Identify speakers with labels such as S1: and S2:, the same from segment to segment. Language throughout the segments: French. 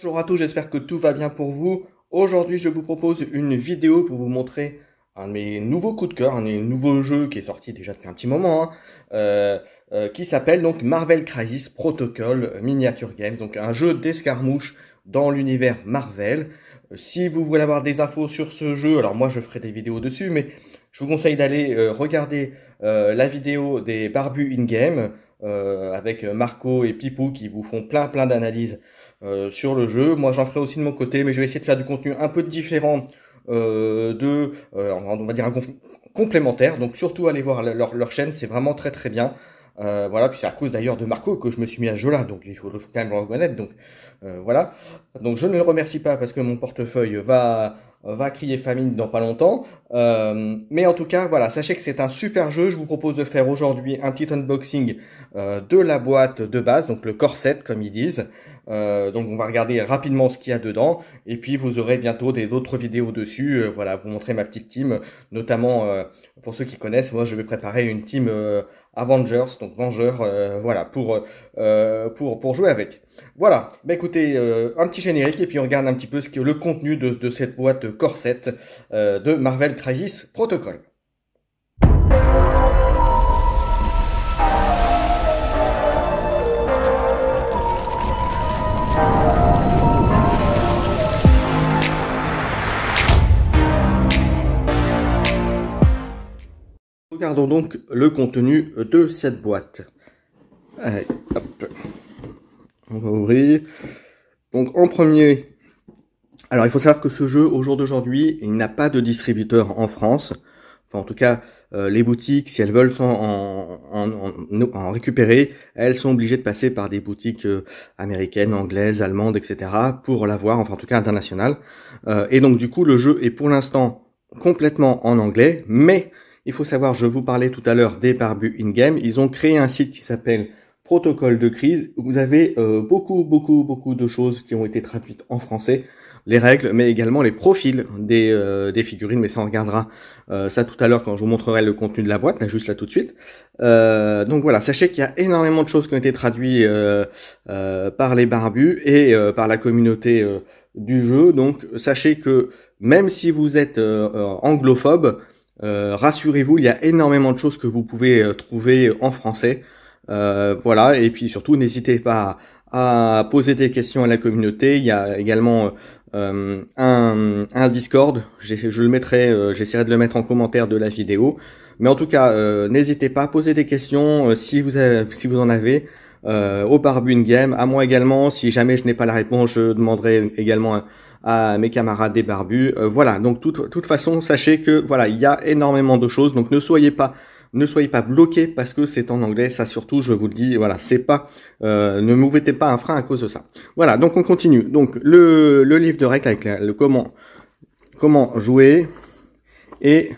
S1: Bonjour à tous, j'espère que tout va bien pour vous. Aujourd'hui, je vous propose une vidéo pour vous montrer un de mes nouveaux coups de cœur, un de mes nouveaux jeux qui est sorti déjà depuis un petit moment, hein. euh, euh, qui s'appelle donc Marvel Crisis Protocol Miniature Games, donc un jeu d'escarmouche dans l'univers Marvel. Euh, si vous voulez avoir des infos sur ce jeu, alors moi je ferai des vidéos dessus, mais je vous conseille d'aller regarder la vidéo des barbus in-game avec Marco et Pipou qui vous font plein plein d'analyses euh, sur le jeu. Moi, j'en ferai aussi de mon côté, mais je vais essayer de faire du contenu un peu différent euh, de, euh, on va dire un complémentaire. Donc surtout aller voir leur, chaîne, c'est vraiment très très bien. Euh, voilà, puis c'est à cause d'ailleurs de Marco que je me suis mis à là donc il faut, faut quand même le reconnaître. Donc euh, voilà. Donc je ne le remercie pas parce que mon portefeuille va va crier famine dans pas longtemps. Euh, mais en tout cas, voilà, sachez que c'est un super jeu. Je vous propose de faire aujourd'hui un petit unboxing euh, de la boîte de base, donc le corset comme ils disent. Euh, donc on va regarder rapidement ce qu'il y a dedans. Et puis vous aurez bientôt des autres vidéos dessus. voilà, vous montrer ma petite team. Notamment, pour ceux qui connaissent, moi je vais préparer une team Avengers, donc vengeurs, euh, voilà, pour, euh, pour, pour jouer avec. Voilà, bah écoutez, euh, un petit générique et puis on regarde un petit peu ce que le contenu de, de cette boîte corsette de Marvel Crisis Protocol. Regardons donc le contenu de cette boîte. hop. On va ouvrir. Donc en premier, alors il faut savoir que ce jeu, au jour d'aujourd'hui, il n'a pas de distributeur en France. Enfin en tout cas, euh, les boutiques, si elles veulent en, en, récupérer, elles sont obligées de passer par des boutiques euh, américaines, anglaises, allemandes, etc. pour l'avoir, enfin en tout cas internationale. Euh, et donc du coup, le jeu est pour l'instant complètement en anglais, mais il faut savoir, je vous parlais tout à l'heure des barbus in-game. Ils ont créé un site qui s'appelle Protocole de crise. Vous avez euh, beaucoup, beaucoup, beaucoup de choses qui ont été traduites en français. Les règles, mais également les profils des, euh, figurines. Mais ça, on regardera euh, ça tout à l'heure quand je vous montrerai le contenu de la boîte, juste là tout de suite. donc voilà, sachez qu'il y a énormément de choses qui ont été traduites par les barbus et par la communauté du jeu. Donc sachez que même si vous êtes anglophobe, euh, rassurez-vous, il y a énormément de choses que vous pouvez euh, trouver en français. Euh, voilà, et puis surtout, n'hésitez pas à, poser des questions à la communauté. Il y a également un, un, Discord. Je le mettrai, j'essaierai de le mettre en commentaire de la vidéo. Mais en tout cas, n'hésitez pas à poser des questions si vous si vous en avez. au Barbune Game, à moi également. Si jamais je n'ai pas la réponse, je demanderai également à mes camarades débarbus, euh, voilà, donc de toute, toute façon, sachez que voilà, il y a énormément de choses, donc ne soyez pas ne soyez pas bloqués parce que c'est en anglais, ça surtout, je vous le dis, voilà, c'est pas, euh, ne mouvetez pas un frein à cause de ça. Voilà, donc on continue. Donc le, le livre de règles avec le comment, comment jouer et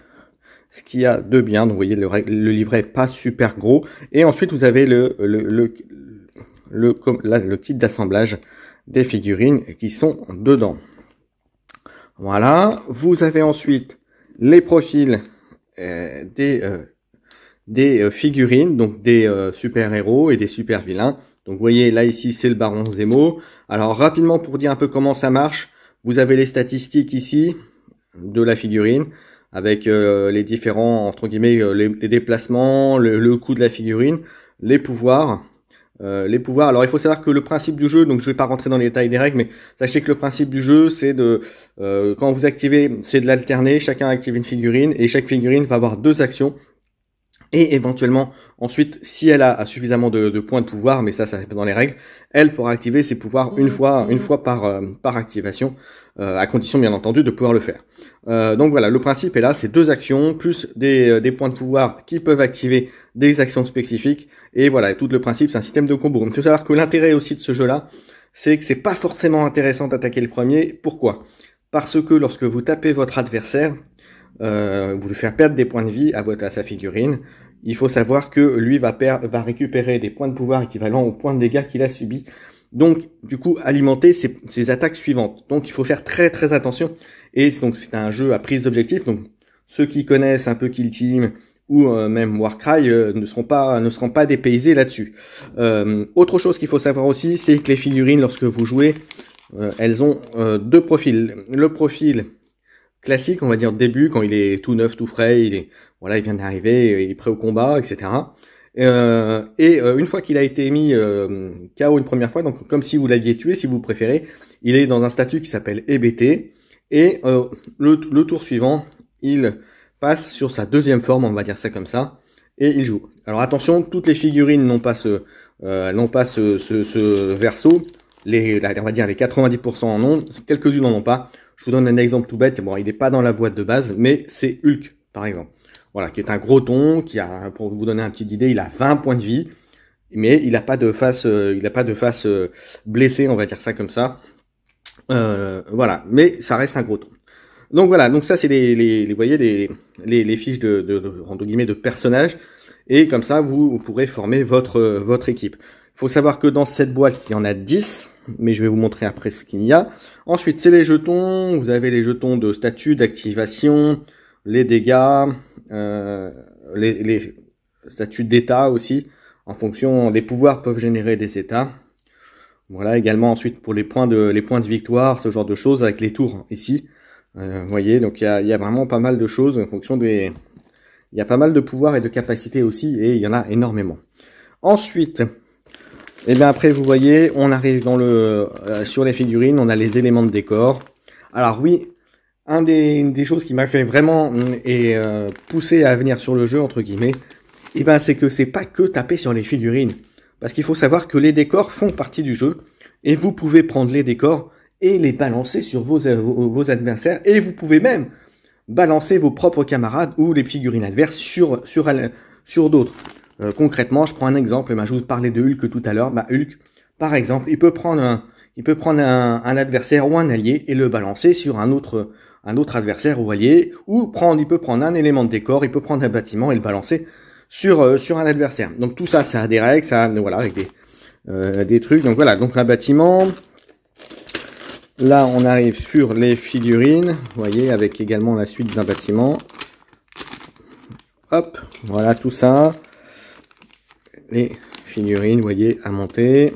S1: ce qu'il y a de bien. Donc vous voyez, le, le livret pas super gros. Et ensuite, vous avez le, le, le, le, le kit d'assemblage des figurines qui sont dedans. Voilà, vous avez ensuite les profils euh, des, euh, des euh, figurines, donc des super-héros et des super-vilains. Donc vous voyez, là ici, c'est le Baron Zemo. Alors rapidement, pour dire un peu comment ça marche, vous avez les statistiques ici de la figurine avec les différents, entre guillemets, les, déplacements, le coût de la figurine, les pouvoirs, euh, les pouvoirs. Alors il faut savoir que le principe du jeu, donc je ne vais pas rentrer dans les détails des règles, mais sachez que le principe du jeu, c'est de euh, quand vous activez, c'est de l'alterner. Chacun active une figurine et chaque figurine va avoir deux actions. Et éventuellement, ensuite, si elle a, suffisamment de, points de pouvoir, mais ça, ça pas dans les règles, elle pourra activer ses pouvoirs une fois, une fois par, euh, par activation, euh, à condition bien entendu de pouvoir le faire. Euh, donc voilà, le principe est là, c'est deux actions, plus des, des, points de pouvoir qui peuvent activer des actions spécifiques. Et voilà, tout le principe, c'est un système de combo. Il faut savoir que l'intérêt aussi de ce jeu-là, c'est que c'est pas forcément intéressant d'attaquer le premier. Pourquoi Parce que lorsque vous tapez votre adversaire, euh, vous lui faire perdre des points de vie à, votre, à sa figurine. Il faut savoir que lui va, va récupérer des points de pouvoir équivalents aux points de dégâts qu'il a subis. Donc, du coup, alimenter ses, ses, attaques suivantes. Donc, il faut faire très très attention. Et donc, c'est un jeu à prise d'objectif. Donc, ceux qui connaissent un peu Kill Team ou euh, même Warcry euh, ne seront pas ne seront pas dépaysés là-dessus. Euh, autre chose qu'il faut savoir aussi, c'est que les figurines, lorsque vous jouez, elles ont deux profils. Le profil classique, on va dire, début, quand il est tout neuf, tout frais, il est, voilà, il vient d'arriver, euh, il est prêt au combat, etc. et euh, euh, une fois qu'il a été mis KO une première fois, donc comme si vous l'aviez tué, si vous préférez, il est dans un statut qui s'appelle EBT. Et le, tour suivant, il passe sur sa deuxième forme, on va dire ça comme ça, et il joue. Alors attention, toutes les figurines n'ont pas ce, n'ont pas ce, verso. Les, on va dire les 90% en ont, quelques-unes n'en ont pas. Je vous donne un exemple tout bête. Bon, il n'est pas dans la boîte de base, mais c'est Hulk, par exemple. Voilà, qui est un gros ton, qui a, pour vous donner un petit idée, il a 20 points de vie, mais il n'a pas de face, euh, il a pas de face euh, blessée, on va dire ça comme ça. Euh, voilà, mais ça reste un gros ton. Donc voilà, donc ça c'est les, les, voyez les, les, fiches de, de, guillemets de personnages et comme ça vous, pourrez former votre votre équipe. Il faut savoir que dans cette boîte il y en a 10 mais je vais vous montrer après ce qu'il y a. Ensuite, c'est les jetons. Vous avez les jetons de statut, d'activation, les dégâts, euh, les, statuts d'état aussi. En fonction des pouvoirs peuvent générer des états. Voilà également ensuite pour les points de, les points de victoire, ce genre de choses avec les tours ici. Euh, vous voyez, donc il y a, y a vraiment pas mal de choses en fonction des... Il y a pas mal de pouvoirs et de capacités aussi, et il y en a énormément. Ensuite, et eh bien après, vous voyez, on arrive dans le, euh, sur les figurines, on a les éléments de décor. Alors oui, un des, une des choses qui m'a fait vraiment mm, et, euh, pousser à venir sur le jeu, entre guillemets, et eh ben c'est que c'est pas que taper sur les figurines. Parce qu'il faut savoir que les décors font partie du jeu, et vous pouvez prendre les décors et les balancer sur vos, euh, vos adversaires, et vous pouvez même balancer vos propres camarades ou les figurines adverses sur, sur, sur d'autres. Euh, concrètement, je prends un exemple, je vous parlais de Hulk tout à l'heure. Bah, Hulk, par exemple, il peut prendre un, il peut prendre un, adversaire ou un allié et le balancer sur un autre, un autre adversaire ou allié, ou prendre, il peut prendre un élément de décor, il peut prendre un bâtiment et le balancer sur, euh, sur un adversaire. Donc tout ça, ça a des règles, ça, voilà, avec des, euh, des trucs. Donc voilà, donc un bâtiment. Là, on arrive sur les figurines, vous voyez, avec également la suite d'un bâtiment. Hop, voilà tout ça les figurines, vous voyez, à monter.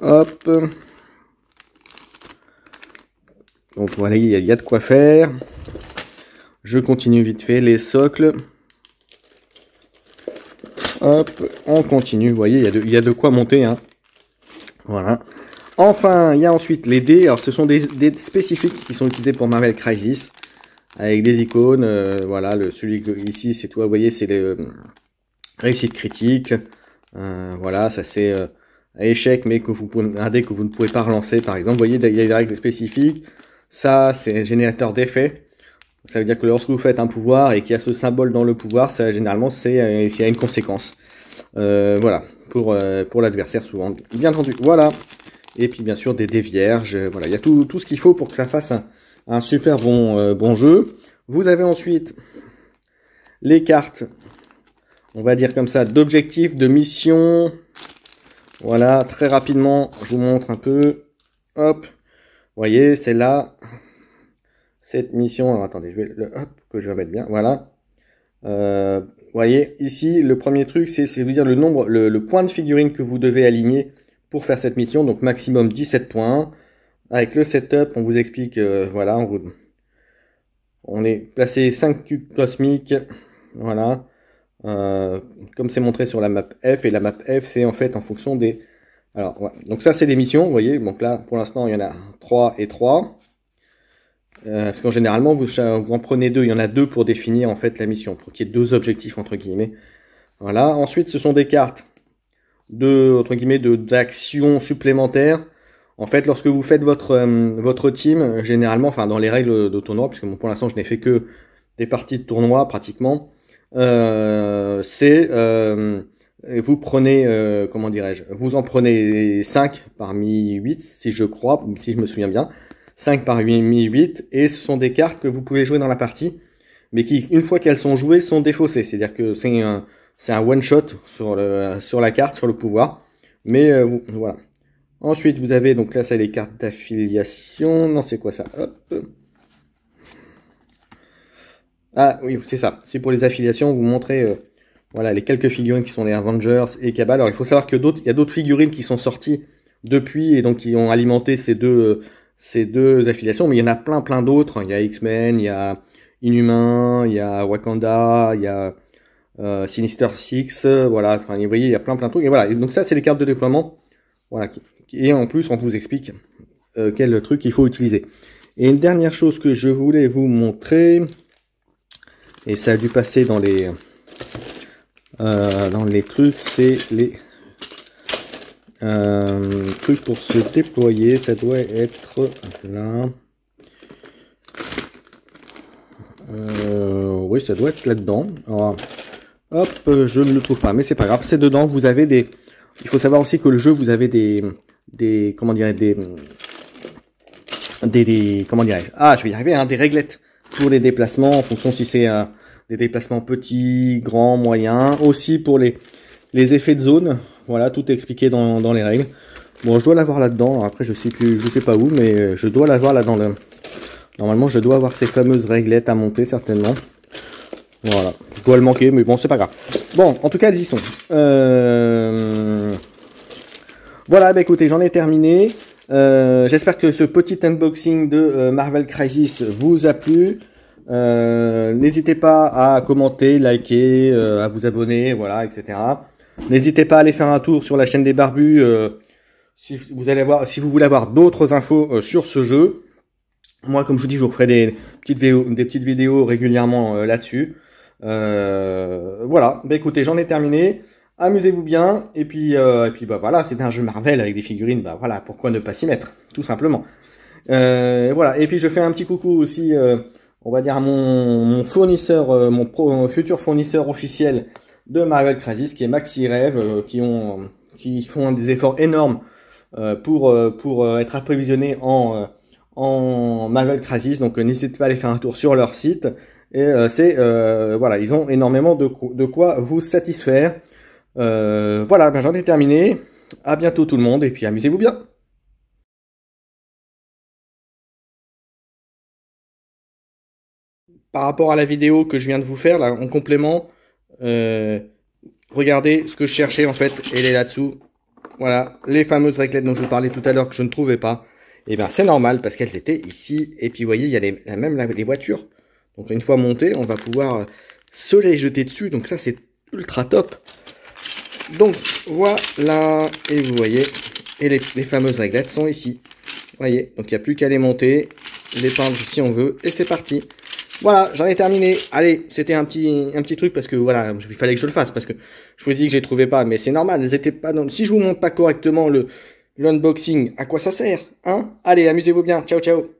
S1: Hop. Donc voilà, il y, a de quoi faire. Je continue vite fait les socles. Hop, on continue. Vous voyez, il y, y, a de quoi monter. Hein. Voilà. Enfin, il y a ensuite les dés. Alors, ce sont des dés spécifiques qui sont utilisés pour Marvel Crisis. Avec des icônes. Euh, voilà, le, celui que, ici, c'est toi. Vous voyez, c'est les réussite critique, euh, voilà, ça c'est un euh, échec mais que vous pouvez, un dé que vous ne pouvez pas relancer par exemple. Vous voyez, il y a des règles spécifiques. Ça, c'est un générateur d'effet. Ça veut dire que lorsque vous faites un pouvoir et qu'il y a ce symbole dans le pouvoir, ça généralement c'est euh, il y a une conséquence. voilà, pour, pour l'adversaire souvent. Bien entendu, voilà. Et puis bien sûr des dés vierges, voilà, il y a tout, ce qu'il faut pour que ça fasse un, super bon, bon jeu. Vous avez ensuite les cartes on va dire comme ça, d'objectifs, de mission. Voilà, très rapidement, je vous montre un peu. Hop, vous voyez, c'est là, cette mission. Alors attendez, je vais le hop, que je remette bien. Voilà. Euh, vous voyez, ici, le premier truc, c'est vous dire le nombre, le, point de figurine que vous devez aligner pour faire cette mission. Donc maximum 17 points. Avec le setup, on vous explique, euh, voilà, on, on est placé 5 cubes cosmiques. Voilà. Euh, comme c'est montré sur la map F, et la map F, c'est en fait en fonction des... Alors, ouais. Donc ça, c'est des missions, vous voyez. Donc là, pour l'instant, il y en a 3 et 3. Euh, parce qu'en généralement, vous, en prenez deux. Il y en a deux pour définir en fait la mission, pour qu'il y ait deux objectifs, entre guillemets. Voilà. Ensuite, ce sont des cartes de, entre guillemets, d'actions supplémentaires. En fait, lorsque vous faites votre, euh, votre team, généralement, enfin dans les règles de tournoi, puisque pour l'instant, je n'ai fait que des parties de tournoi pratiquement, euh, c'est euh, vous prenez, euh, comment dirais-je, vous en prenez 5 parmi 8, si je crois, si je me souviens bien. 5 parmi 8, et ce sont des cartes que vous pouvez jouer dans la partie, mais qui, une fois qu'elles sont jouées, sont défaussées. C'est-à-dire que c'est un, un one-shot sur, le, sur la carte, sur le pouvoir. Mais voilà. Ensuite, vous avez, donc là, ça les cartes d'affiliation. Non, c'est quoi ça ah oui, c'est ça. C'est pour les affiliations. Vous montrez euh, voilà, les quelques figurines qui sont les Avengers et Cabal. Alors il faut savoir qu'il y a d'autres figurines qui sont sorties depuis et donc qui ont alimenté ces deux, euh, ces deux affiliations. Mais il y en a plein, plein d'autres. Il y a X-Men, il y a Inhumain, il y a Wakanda, il y a euh, Sinister Six, Voilà, enfin, vous voyez, il y a plein, plein de trucs. Et voilà, donc ça, c'est les cartes de déploiement. Voilà. Et en plus, on vous explique quel truc il faut utiliser. Et une dernière chose que je voulais vous montrer, et ça a dû passer dans les euh, dans les trucs c'est les euh, trucs pour se déployer ça doit être là euh, oui ça doit être là dedans hop je ne le trouve pas mais c'est pas grave c'est dedans vous avez des il faut savoir aussi que le jeu vous avez des des comment dirais des des, comment dirais-je ah je vais y arriver hein, des réglettes pour les déplacements en fonction si c'est un des déplacements petits, grands, moyens. Aussi pour les, les effets de zone. Voilà, tout est expliqué dans, dans les règles. Bon, je dois l'avoir là-dedans. Après, je sais plus, je sais pas où, mais je dois l'avoir là dedans Normalement, je dois avoir ces fameuses réglettes à monter, certainement. Voilà, je dois le manquer, mais bon, c'est pas grave. Bon, en tout cas, elles y sont. Euh, voilà, bah écoutez, j'en ai terminé. Euh, j'espère que ce petit unboxing de euh, Marvel Crisis vous a plu. Euh, n'hésitez pas à commenter, liker, euh, à vous abonner, voilà, etc. N'hésitez pas à aller faire un tour sur la chaîne des barbus euh, si, vous allez si vous voulez avoir d'autres infos sur ce jeu. Moi, comme je vous dis, je vous ferai des petites, vidéos, des petites vidéos régulièrement là-dessus. voilà, bah, écoutez, j'en ai terminé. Amusez-vous bien, et puis, et puis bah, voilà, c'est un jeu Marvel avec des figurines, bah voilà, pourquoi ne pas s'y mettre, tout simplement. voilà, et puis je fais un petit coucou aussi on va dire, mon, mon fournisseur, euh, mon, futur fournisseur officiel de Marvel Crisis, qui est Maxi Rêve, euh, qui, ont, qui font des efforts énormes euh, pour, pour être approvisionnés en, en Marvel Crisis. Donc n'hésitez pas à aller faire un tour sur leur site. Et c'est voilà, ils ont énormément de, de quoi vous satisfaire. voilà, ben, j'en ai terminé. À bientôt tout le monde et puis amusez-vous bien. par rapport à la vidéo que je viens de vous faire, là, en complément, euh, regardez ce que je cherchais, en fait, elle est là-dessous. Voilà, les fameuses réglettes dont je vous parlais tout à l'heure que je ne trouvais pas. Et eh bien, c'est normal, parce qu'elles étaient ici. Et puis, vous voyez, il y a les, même les voitures. Donc, une fois montées, on va pouvoir se les jeter dessus. Donc, ça, c'est ultra top. Donc, voilà. Et vous voyez, et les, les fameuses réglettes sont ici. Vous voyez, donc il n'y a plus qu'à les monter, les peindre si on veut, et c'est parti. Voilà, j'en ai terminé. Allez, c'était un petit, un petit truc parce que voilà, il fallait que je le fasse parce que je vous dis que j'ai trouvé pas, mais c'est normal. pas dans... Si je vous montre pas correctement le l'unboxing, à quoi ça sert, hein Allez, amusez-vous bien. Ciao, ciao.